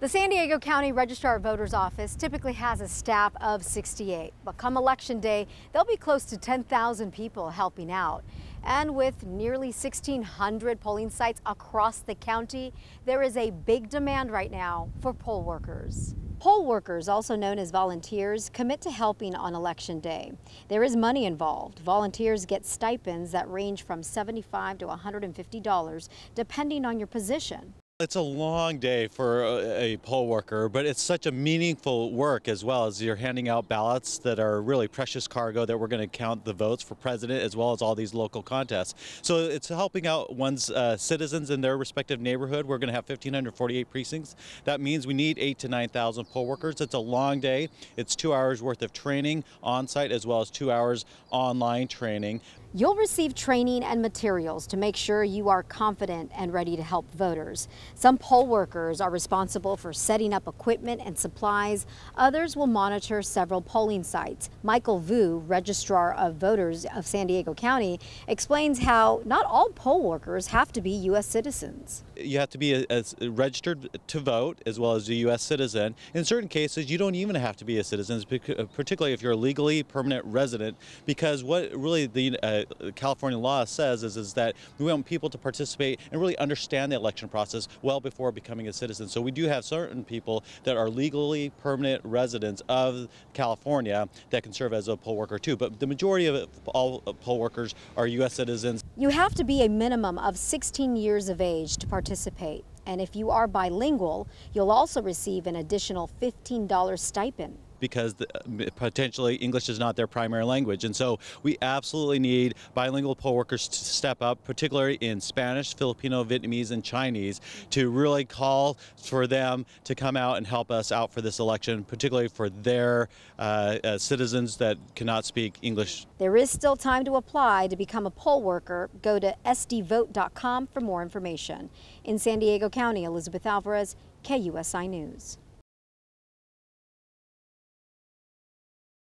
The San Diego County Registrar of Voters Office typically has a staff of 68, but come election day, they'll be close to 10,000 people helping out. And with nearly 1,600 polling sites across the county, there is a big demand right now for poll workers. Poll workers, also known as volunteers, commit to helping on election day. There is money involved. Volunteers get stipends that range from $75 to $150, depending on your position. It's a long day for a poll worker, but it's such a meaningful work as well as you're handing out ballots that are really precious cargo that we're going to count the votes for president as well as all these local contests. So it's helping out one's uh, citizens in their respective neighborhood. We're going to have 1,548 precincts. That means we need eight to 9,000 poll workers. It's a long day. It's two hours worth of training on site as well as two hours online training. You'll receive training and materials to make sure you are confident and ready to help voters. Some poll workers are responsible for setting up equipment and supplies. Others will monitor several polling sites. Michael Vu, Registrar of Voters of San Diego County, explains how not all poll workers have to be U.S. citizens you have to be a, a registered to vote as well as a U.S. citizen. In certain cases, you don't even have to be a citizen, uh, particularly if you're a legally permanent resident, because what really the uh, California law says is, is that we want people to participate and really understand the election process well before becoming a citizen. So we do have certain people that are legally permanent residents of California that can serve as a poll worker too. But the majority of all poll workers are U.S. citizens. You have to be a minimum of 16 years of age to participate participate. And if you are bilingual, you'll also receive an additional $15 stipend because the, uh, potentially English is not their primary language. And so we absolutely need bilingual poll workers to step up, particularly in Spanish, Filipino, Vietnamese, and Chinese, to really call for them to come out and help us out for this election, particularly for their uh, uh, citizens that cannot speak English. There is still time to apply to become a poll worker. Go to sdvote.com for more information. In San Diego County, Elizabeth Alvarez, KUSI News.